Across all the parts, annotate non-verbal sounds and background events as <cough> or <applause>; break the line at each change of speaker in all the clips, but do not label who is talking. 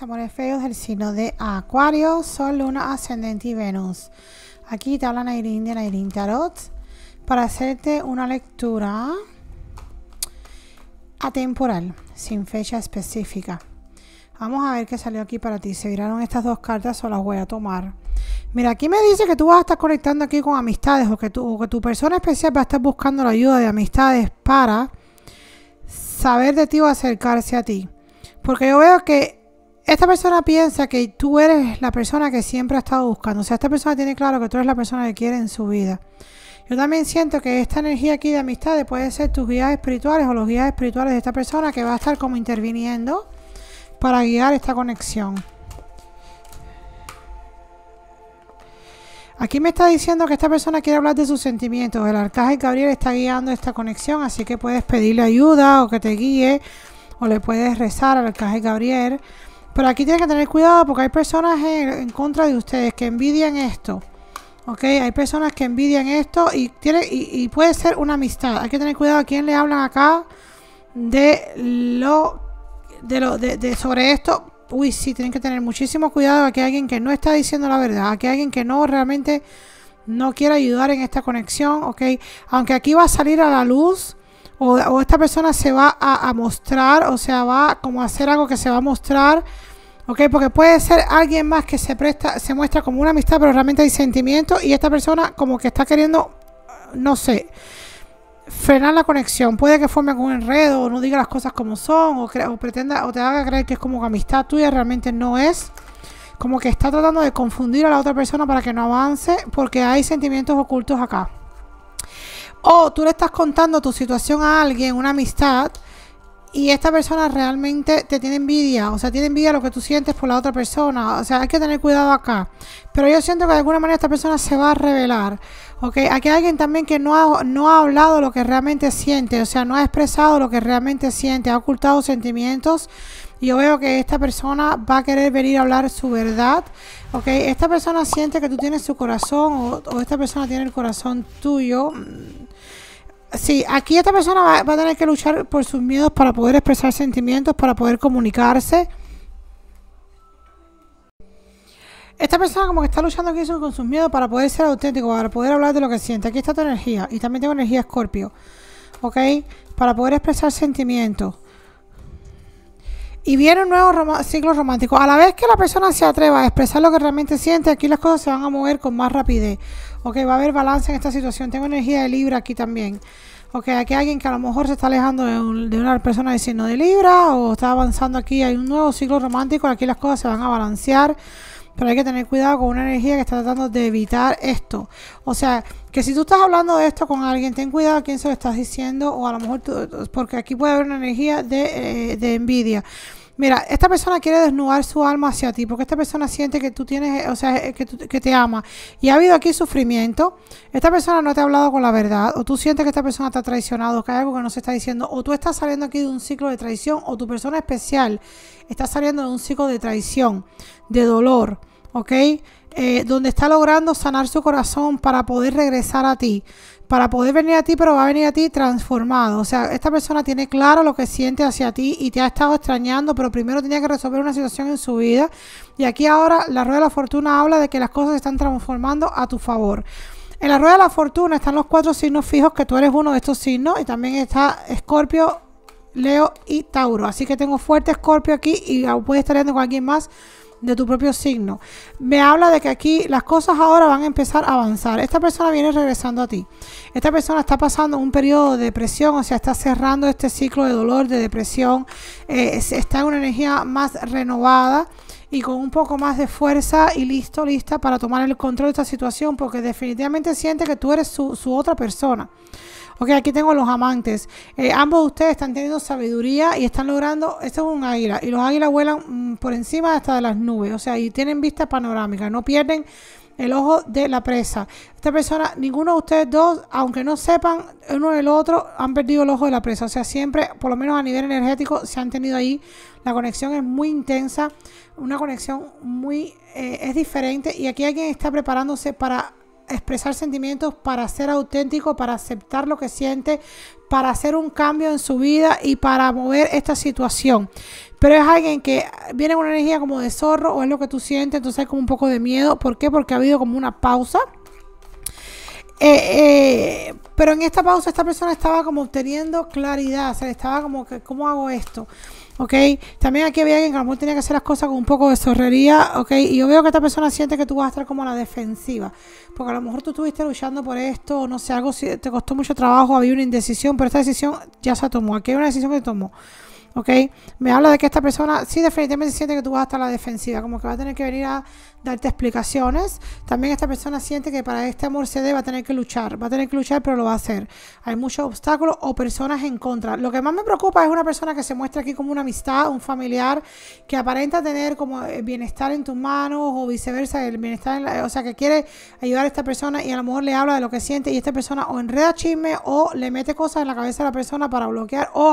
amores feos del signo de Acuario, Sol, Luna, Ascendente y Venus. Aquí te habla Nairín de Nairín Tarot para hacerte una lectura atemporal, sin fecha específica. Vamos a ver qué salió aquí para ti. ¿Se viraron estas dos cartas o las voy a tomar? Mira, aquí me dice que tú vas a estar conectando aquí con amistades o que, o que tu persona especial va a estar buscando la ayuda de amistades para saber de ti o acercarse a ti. Porque yo veo que esta persona piensa que tú eres la persona que siempre ha estado buscando. O sea, esta persona tiene claro que tú eres la persona que quiere en su vida. Yo también siento que esta energía aquí de amistades puede ser tus guías espirituales o los guías espirituales de esta persona que va a estar como interviniendo para guiar esta conexión. Aquí me está diciendo que esta persona quiere hablar de sus sentimientos. El arcángel Gabriel está guiando esta conexión, así que puedes pedirle ayuda o que te guíe o le puedes rezar al arcángel Gabriel. Pero aquí tienen que tener cuidado porque hay personas en, contra de ustedes que envidian esto. ¿Ok? Hay personas que envidian esto y, tiene, y, puede ser una amistad. Hay que tener cuidado a quién le hablan acá de lo, de lo de, sobre esto. Uy, sí, tienen que tener muchísimo cuidado. Aquí hay alguien que no está diciendo la verdad. Aquí hay alguien que no realmente no quiere ayudar en esta conexión. ¿Ok? Aunque aquí va a salir a la luz o, esta persona se va a, mostrar, o sea, va como a hacer algo que se va a mostrar, ¿ok? Porque puede ser alguien más que se presta, se muestra como una amistad, pero realmente hay sentimientos y esta persona como que está queriendo, no sé, frenar la conexión. Puede que forme algún enredo, o no diga las cosas como son, o pretenda, o te haga creer que es como que amistad tuya, realmente no es como que está tratando de confundir a la otra persona para que no avance porque hay sentimientos ocultos acá. O oh, tú le estás contando tu situación a alguien, una amistad, y esta persona realmente te tiene envidia, o sea, tiene envidia lo que tú sientes por la otra persona, o sea, hay que tener cuidado acá. Pero yo siento que de alguna manera esta persona se va a revelar, ¿ok? Aquí hay alguien también que no ha, no ha hablado lo que realmente siente, o sea, no ha expresado lo que realmente siente, ha ocultado sentimientos. Y yo veo que esta persona va a querer venir a hablar su verdad, ¿ok? Esta persona siente que tú tienes su corazón o esta persona tiene el corazón tuyo Sí, aquí esta persona va, a tener que luchar por sus miedos para poder expresar sentimientos, para poder comunicarse. Esta persona como que está luchando aquí con sus miedos para poder ser auténtico, para poder hablar de lo que siente. Aquí está tu energía y también tengo energía escorpio. ¿Ok? Para poder expresar sentimientos. Y viene un nuevo ciclo romántico. A la vez que la persona se atreva a expresar lo que realmente siente, aquí las cosas se van a mover con más rapidez. Ok, va a haber balance en esta situación. Tengo energía de Libra aquí también. Ok, aquí hay alguien que a lo mejor se está alejando de, una persona diciendo signo de Libra o está avanzando aquí. Hay un nuevo ciclo romántico. Aquí las cosas se van a balancear. Pero hay que tener cuidado con una energía que está tratando de evitar esto. O sea, que si tú estás hablando de esto con alguien, ten cuidado a quién se lo estás diciendo o a lo mejor porque aquí puede haber una energía de eh, envidia mira, esta persona quiere desnudar su alma hacia ti, porque esta persona siente que tú tienes, o sea, eh, que, te ama. Y ha habido aquí sufrimiento. Esta persona no te ha hablado con la verdad, o tú sientes que esta persona te ha traicionado, que hay algo que no se está diciendo, o tú estás saliendo aquí de un ciclo de traición, o tu persona especial está saliendo de un ciclo de traición, de dolor, ¿ok? Eh, donde está logrando sanar su corazón para poder regresar a ti para poder venir a ti, pero va a venir a ti transformado. O sea, esta persona tiene claro lo que siente hacia ti y te ha estado extrañando, pero primero tenía que resolver una situación en su vida. Y aquí ahora la rueda de la fortuna habla de que las cosas se están transformando a tu favor. En la rueda de la fortuna están los cuatro signos fijos, que tú eres uno de estos signos, y también está Escorpio, Leo y Tauro. Así que tengo fuerte Escorpio aquí y puede estar viendo con alguien más de tu propio signo, me habla de que aquí las cosas ahora van a empezar a avanzar. Esta persona viene regresando a ti. Esta persona está pasando un periodo de depresión, o sea, está cerrando este ciclo de dolor, de depresión. Eh, está en una energía más renovada y con un poco más de fuerza y listo, lista para tomar el control de esta situación, porque definitivamente siente que tú eres su, otra persona. Ok, aquí tengo los amantes. Eh, ambos de ustedes están teniendo sabiduría y están logrando. Esto es un águila. Y los águilas vuelan por encima hasta de las nubes, o sea, y tienen vista panorámica, no pierden el ojo de la presa. Esta persona, ninguno de ustedes dos, aunque no sepan uno del otro, han perdido el ojo de la presa. O sea, siempre, por lo menos a nivel energético, se han tenido ahí. La conexión es muy intensa, una conexión muy... Eh, es diferente y aquí alguien está preparándose para expresar sentimientos, para ser auténtico, para aceptar lo que siente, para hacer un cambio en su vida y para mover esta situación. Pero es alguien que viene con una energía como de zorro o es lo que tú sientes, entonces hay como un poco de miedo. ¿Por qué? Porque ha habido como una pausa. Eh, eh, pero en esta pausa esta persona estaba como obteniendo claridad, se le estaba como que, ¿cómo hago esto? ¿ok? También aquí había alguien que a lo mejor tenía que hacer las cosas con un poco de sorrería ¿ok? Y yo veo que esta persona siente que tú vas a estar como a la defensiva, porque a lo mejor tú estuviste luchando por esto, o no sé, algo te costó mucho trabajo, había una indecisión, pero esta decisión ya se tomó, aquí hay una decisión que se tomó. ¿ok? Me habla de que esta persona sí definitivamente siente que tú vas a estar a la defensiva, como que va a tener que venir a darte explicaciones. También esta persona siente que para este amor se debe va a tener que luchar, va a tener que luchar, pero lo va a hacer. Hay muchos obstáculos o personas en contra. Lo que más me preocupa es una persona que se muestra aquí como una amistad, un familiar, que aparenta tener como el eh, bienestar en tus manos o viceversa, el bienestar, en la, o sea, que quiere ayudar a esta persona y a lo mejor le habla de lo que siente y esta persona o enreda chisme o le mete cosas en la cabeza a la persona para bloquear o,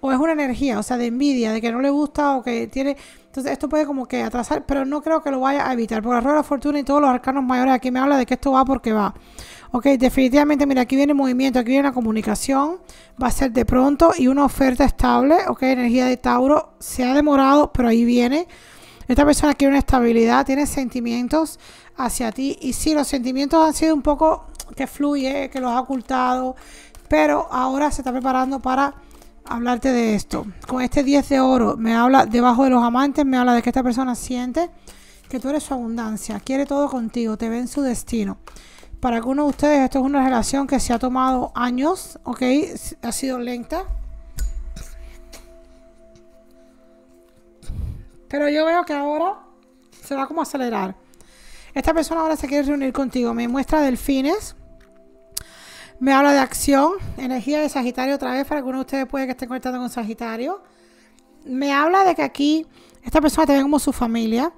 o es una energía, o sea, de envidia, de que no le gusta o que tiene entonces esto puede como que atrasar, pero no creo que lo vaya a evitar, por la rueda de la fortuna y todos los arcanos mayores aquí me habla de que esto va porque va. Ok, definitivamente, mira, aquí viene movimiento, aquí viene la comunicación, va a ser de pronto y una oferta estable, ok, energía de Tauro, se ha demorado, pero ahí viene. Esta persona quiere una estabilidad, tiene sentimientos hacia ti y sí, los sentimientos han sido un poco que fluye, que los ha ocultado, pero ahora se está preparando para hablarte de esto. Con este 10 de oro me habla debajo de los amantes, me habla de que esta persona siente que tú eres su abundancia, quiere todo contigo, te ve en su destino. Para algunos de ustedes esto es una relación que se ha tomado años, ¿ok? Ha sido lenta. Pero yo veo que ahora se va como acelerar. Esta persona ahora se quiere reunir contigo. Me muestra delfines. Me habla de acción, energía de Sagitario otra vez, para algunos de ustedes puede que estén conectando con Sagitario. Me habla de que aquí esta persona te ve como su familia.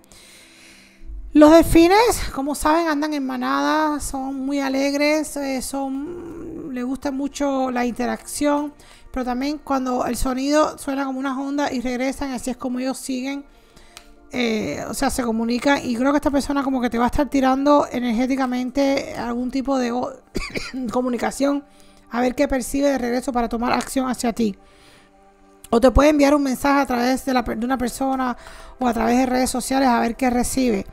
Los delfines, como saben, andan en manada, son muy alegres, eh, son, le gusta mucho la interacción, pero también cuando el sonido suena como una onda y regresan, así es como ellos siguen eh, o sea, se comunica y creo que esta persona como que te va a estar tirando energéticamente algún tipo de <coughs> comunicación a ver qué percibe de regreso para tomar acción hacia ti. O te puede enviar un mensaje a través de, de una persona o a través de redes sociales a ver qué recibe.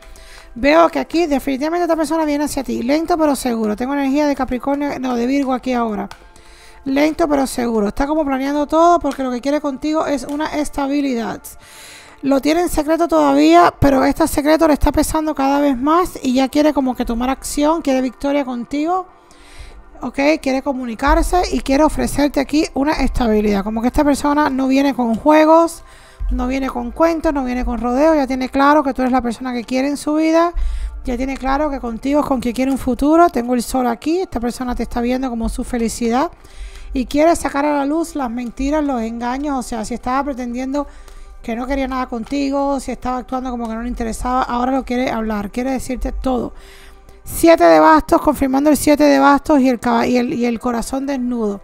Veo que aquí definitivamente esta persona viene hacia ti, lento pero seguro. Tengo energía de Capricornio, no, de Virgo aquí ahora. Lento pero seguro. Está como planeando todo porque lo que quiere contigo es una estabilidad. Lo tiene en secreto todavía, pero este secreto le está pesando cada vez más y ya quiere como que tomar acción, quiere victoria contigo. ¿ok? Quiere comunicarse y quiere ofrecerte aquí una estabilidad. Como que esta persona no viene con juegos, no viene con cuentos, no viene con rodeos, ya tiene claro que tú eres la persona que quiere en su vida, ya tiene claro que contigo es con quien quiere un futuro. Tengo el sol aquí, esta persona te está viendo como su felicidad y quiere sacar a la luz las mentiras, los engaños, o sea, si estaba pretendiendo que no quería nada contigo, si estaba actuando como que no le interesaba, ahora lo quiere hablar, quiere decirte todo. Siete de bastos, confirmando el siete de bastos y el, y el corazón desnudo.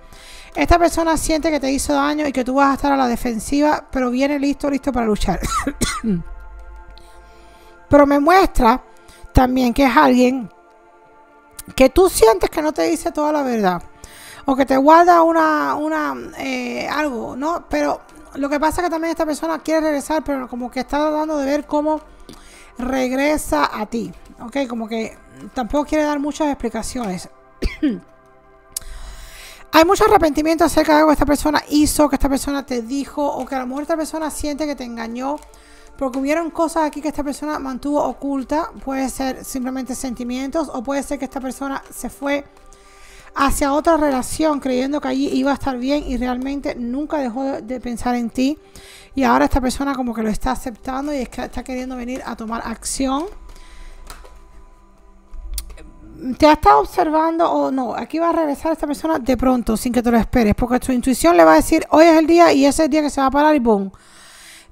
Esta persona siente que te hizo daño y que tú vas a estar a la defensiva, pero viene listo, listo para luchar. <coughs> pero me muestra también que es alguien que tú sientes que no te dice toda la verdad o que te guarda una, eh, algo, ¿no? Pero lo que pasa es que también esta persona quiere regresar, pero como que está dando de ver cómo regresa a ti. Ok, como que tampoco quiere dar muchas explicaciones. <clears throat> Hay mucho arrepentimiento acerca de algo que esta persona hizo, que esta persona te dijo, o que a lo mejor esta persona siente que te engañó, porque hubieron cosas aquí que esta persona mantuvo oculta. Puede ser simplemente sentimientos, o puede ser que esta persona se fue hacia otra relación creyendo que allí iba a estar bien y realmente nunca dejó de, pensar en ti. Y ahora esta persona como que lo está aceptando y que está queriendo venir a tomar acción. Te ha estado observando o no, aquí va a regresar esta persona de pronto, sin que te lo esperes, porque tu intuición le va a decir, hoy es el día y ese es el día que se va a parar y boom.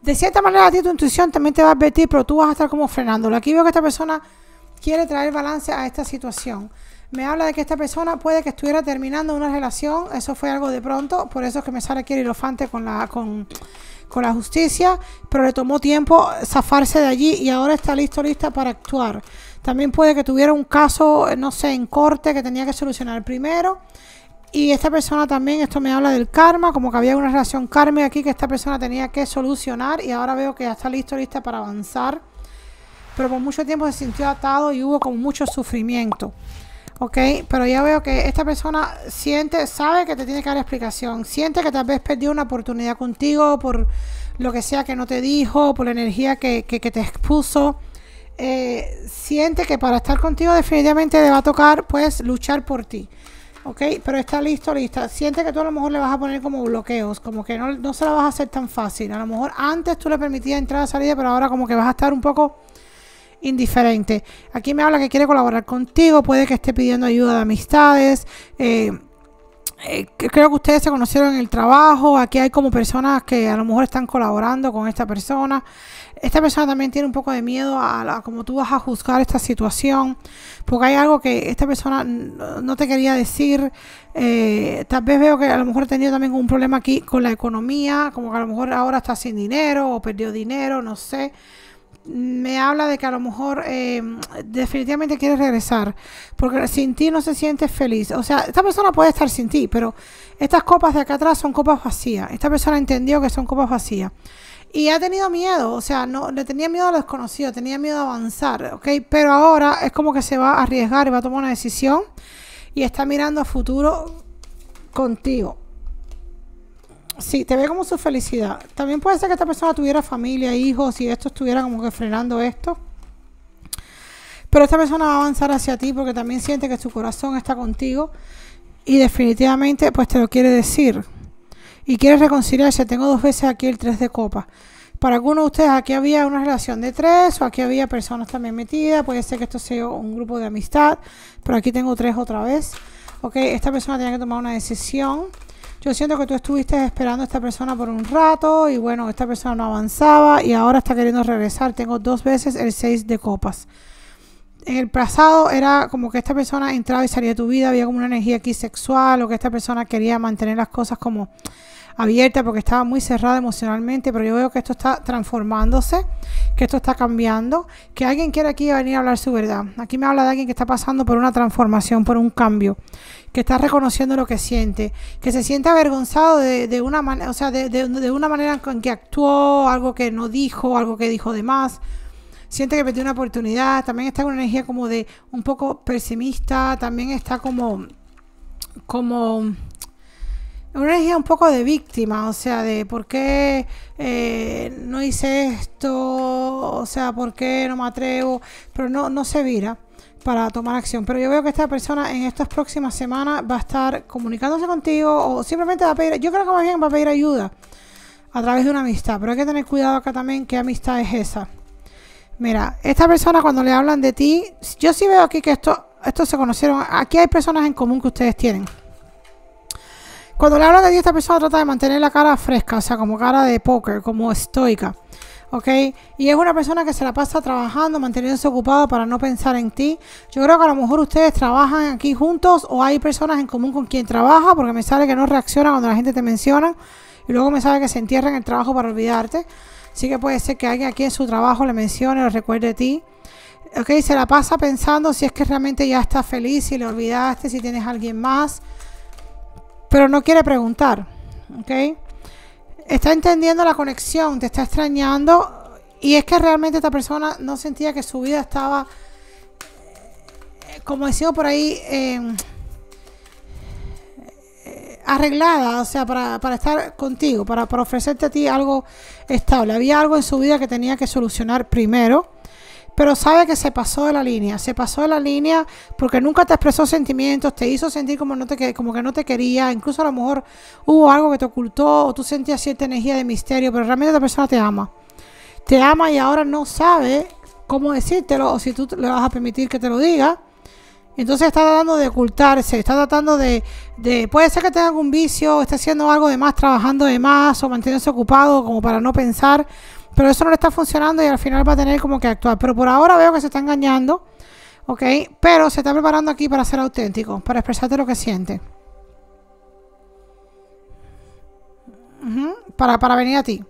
De cierta manera a ti tu intuición también te va a advertir, pero tú vas a estar como frenándolo. Aquí veo que esta persona quiere traer balance a esta situación. Me habla de que esta persona puede que estuviera terminando una relación. Eso fue algo de pronto. Por eso es que me sale aquí el hilofante con la, con, la justicia. Pero le tomó tiempo zafarse de allí y ahora está listo, lista para actuar. También puede que tuviera un caso, no sé, en corte que tenía que solucionar primero. Y esta persona también, esto me habla del karma, como que había una relación karma aquí que esta persona tenía que solucionar y ahora veo que ya está listo, lista para avanzar. Pero por mucho tiempo se sintió atado y hubo con mucho sufrimiento. Ok, pero ya veo que esta persona siente, sabe que te tiene que dar explicación, siente que tal vez perdió una oportunidad contigo por lo que sea que no te dijo, por la energía que, que, te expuso. Eh, siente que para estar contigo definitivamente le va a tocar pues luchar por ti. Ok, pero está listo, lista. Siente que tú a lo mejor le vas a poner como bloqueos, como que no, se la vas a hacer tan fácil. A lo mejor antes tú le permitías entrar a salida, pero ahora como que vas a estar un poco indiferente. Aquí me habla que quiere colaborar contigo, puede que esté pidiendo ayuda de amistades. Eh, eh, creo que ustedes se conocieron en el trabajo, aquí hay como personas que a lo mejor están colaborando con esta persona. Esta persona también tiene un poco de miedo a, como tú vas a juzgar esta situación, porque hay algo que esta persona no te quería decir. Eh, tal vez veo que a lo mejor ha tenido también un problema aquí con la economía, como que a lo mejor ahora está sin dinero o perdió dinero, no sé me habla de que a lo mejor eh, definitivamente quiere regresar, porque sin ti no se siente feliz. O sea, esta persona puede estar sin ti, pero estas copas de acá atrás son copas vacías. Esta persona entendió que son copas vacías. Y ha tenido miedo, o sea, no le tenía miedo a lo desconocido, tenía miedo a avanzar, ¿ok? Pero ahora es como que se va a arriesgar y va a tomar una decisión y está mirando a futuro contigo. Sí, te ve como su felicidad. También puede ser que esta persona tuviera familia, hijos y esto estuviera como que frenando esto. Pero esta persona va a avanzar hacia ti porque también siente que su corazón está contigo y definitivamente pues te lo quiere decir. Y quiere reconciliarse. Tengo dos veces aquí el 3 de copa. Para algunos de ustedes aquí había una relación de tres o aquí había personas también metidas. Puede ser que esto sea un grupo de amistad, pero aquí tengo tres otra vez. Ok, esta persona tiene que tomar una decisión. Yo siento que tú estuviste esperando a esta persona por un rato y bueno, esta persona no avanzaba y ahora está queriendo regresar. Tengo dos veces el 6 de copas. En el pasado era como que esta persona entraba y salía de tu vida, había como una energía aquí sexual o que esta persona quería mantener las cosas como abierta porque estaba muy cerrada emocionalmente, pero yo veo que esto está transformándose, que esto está cambiando, que alguien quiere aquí venir a hablar su verdad. Aquí me habla de alguien que está pasando por una transformación, por un cambio, que está reconociendo lo que siente, que se siente avergonzado de, una manera, o sea, de, una manera en que actuó, algo que no dijo, algo que dijo de más siente que perdió una oportunidad, también está con una energía como de un poco pesimista, también está como como una energía un poco de víctima, o sea, de por qué eh, no hice esto, o sea, por qué no me atrevo, pero no, no se vira para tomar acción. Pero yo veo que esta persona en estas próximas semanas va a estar comunicándose contigo o simplemente va a pedir, yo creo que más bien va a pedir ayuda a través de una amistad, pero hay que tener cuidado acá también qué amistad es esa. Mira, esta persona cuando le hablan de ti, yo sí veo aquí que esto, esto se conocieron, aquí hay personas en común que ustedes tienen. Cuando le habla de ti, esta persona trata de mantener la cara fresca, o sea, como cara de póker, como estoica. ¿ok? Y es una persona que se la pasa trabajando, manteniéndose ocupada para no pensar en ti. Yo creo que a lo mejor ustedes trabajan aquí juntos o hay personas en común con quien trabaja, porque me sale que no reacciona cuando la gente te menciona y luego me sale que se entierra en el trabajo para olvidarte. Así que puede ser que alguien aquí en su trabajo le mencione o recuerde a ti. Ok, se la pasa pensando si es que realmente ya está feliz, si le olvidaste, si tienes a alguien más pero no quiere preguntar. ¿Ok? Está entendiendo la conexión, te está extrañando y es que realmente esta persona no sentía que su vida estaba, eh, como decimos por ahí, em, eh, arreglada, o sea, para, para estar contigo, para, para, ofrecerte a ti algo estable. Había algo en su vida que tenía que solucionar primero pero sabe que se pasó de la línea, se pasó de la línea porque nunca te expresó sentimientos, te hizo sentir como, no te, como que no te quería, incluso a lo mejor hubo algo que te ocultó o tú sentías cierta energía de misterio, pero realmente la persona te ama. Te ama y ahora no sabe cómo decírtelo o si tú le vas a permitir que te lo diga. Entonces está tratando de ocultarse, está tratando de, Puede ser que tenga algún vicio, está haciendo algo de más, trabajando de más o manteniéndose ocupado como para no pensar pero eso no le está funcionando y al final va a tener como que actuar. Pero por ahora veo que se está engañando, ¿ok? Pero se está preparando aquí para ser auténtico, para expresarte lo que siente. para, para venir a ti.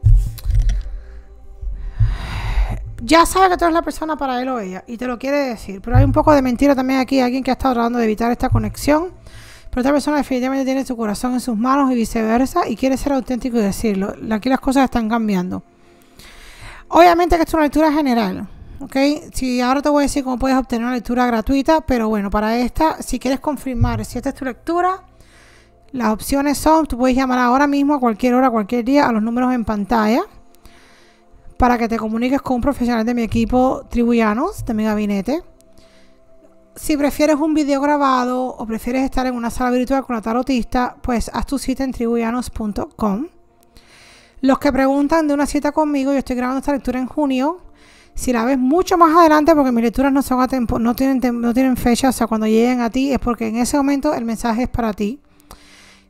Ya sabe que tú eres la persona para él o ella y te lo quiere decir, pero hay un poco de mentira también aquí, alguien que ha estado tratando de evitar esta conexión. Pero esta persona definitivamente tiene su corazón en sus manos y viceversa y quiere ser auténtico y decirlo. Aquí las cosas están cambiando. Obviamente que es una lectura general. ¿ok? Si ahora te voy a decir cómo puedes obtener una lectura gratuita, pero bueno, para esta, si quieres confirmar si esta es tu lectura, las opciones son, tú puedes llamar ahora mismo a cualquier hora, cualquier día, a los números en pantalla, para que te comuniques con un profesional de mi equipo Tribuyanos, de mi gabinete. Si prefieres un video grabado o prefieres estar en una sala virtual con la tarotista, pues haz tu cita en tribuyanos.com. Los que preguntan de una cita conmigo, yo estoy grabando esta lectura en junio. Si la ves mucho más adelante, porque mis lecturas no son a tiempo no tienen, no tienen fecha, o sea, cuando lleguen a ti es porque en ese momento el mensaje es para ti.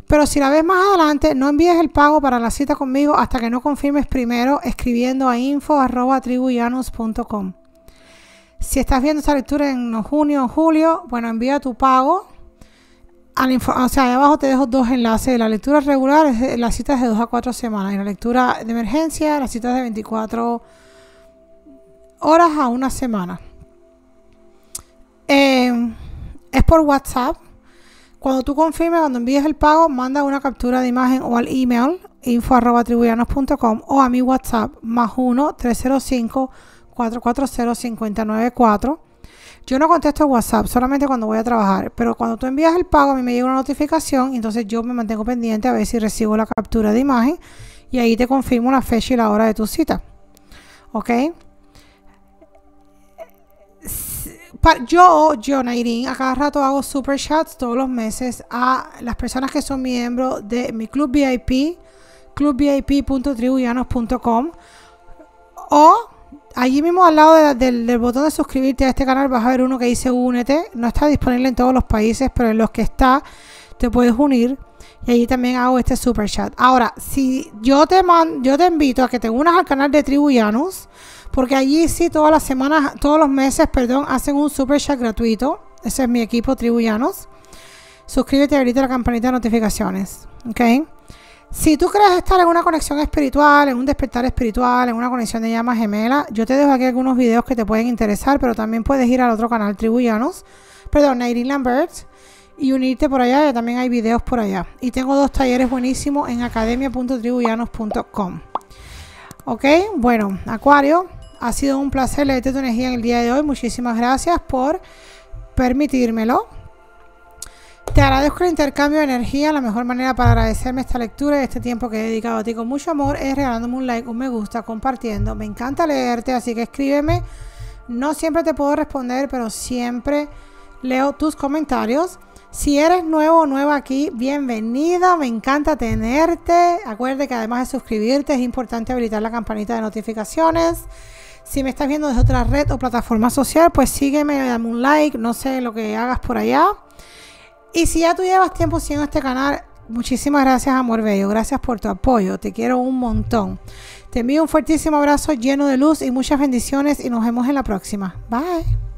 Pero si la ves más adelante, no envíes el pago para la cita conmigo hasta que no confirmes primero escribiendo a info.tribuyanus.com. Si estás viendo esta lectura en junio o julio, bueno, envía tu pago o sea, ahí abajo te dejo dos enlaces. La lectura regular es las citas de 2 a 4 semanas. Y la lectura de emergencia, las citas de 24 horas a una semana. Em, es por WhatsApp. Cuando tú confirmes, cuando envíes el pago, manda una captura de imagen o al email info.tribuyanos.com o a mi WhatsApp más 1 305 440 594 yo no contesto WhatsApp, solamente cuando voy a trabajar, pero cuando tú envías el pago a mí me llega una notificación y entonces yo me mantengo pendiente a ver si recibo la captura de imagen y ahí te confirmo la fecha y la hora de tu cita. ¿Ok? Yo, yo, Nairín, a cada rato hago super chats todos los meses a las personas que son miembros de mi club VIP, clubvip.tribuyanos.com o Allí mismo al lado del, botón de suscribirte a este canal vas a ver uno que dice únete. No está disponible en todos los países, pero en los que está te puedes unir. Y allí también hago este super chat. Ahora, si yo te yo te invito a que te unas al canal de tribuyanos porque allí sí todas las semanas, todos los meses, perdón, hacen un super chat gratuito. Ese es mi equipo Tribuyanos. Suscríbete ahorita la campanita de notificaciones. ¿Ok? Si tú crees estar en una conexión espiritual, en un despertar espiritual, en una conexión de llamas gemela, yo te dejo aquí algunos videos que te pueden interesar, pero también puedes ir al otro canal Tribullanos, perdón, Nairi Lambert, y unirte por allá, ya también hay videos por allá. Y tengo dos talleres buenísimos en academia.tribuyanos.com. Ok, bueno, Acuario, ha sido un placer leerte tu energía en el día de hoy. Muchísimas gracias por permitírmelo. Te agradezco el intercambio de energía. La mejor manera para agradecerme esta lectura y este tiempo que he dedicado a ti con mucho amor es regalándome un like, un me gusta, compartiendo. Me encanta leerte, así que escríbeme. No siempre te puedo responder, pero siempre leo tus comentarios. Si eres nuevo o nueva aquí, bienvenida, me encanta tenerte. Acuérdate que además de suscribirte es importante habilitar la campanita de notificaciones. Si me estás viendo desde otra red o plataforma social, pues sígueme, dame un like, no sé lo que hagas por allá. Y si ya tú llevas tiempo siguiendo este canal, muchísimas gracias, amor bello. Gracias por tu apoyo. Te quiero un montón. Te envío un fuertísimo abrazo lleno de luz y muchas bendiciones y nos vemos en la próxima. Bye.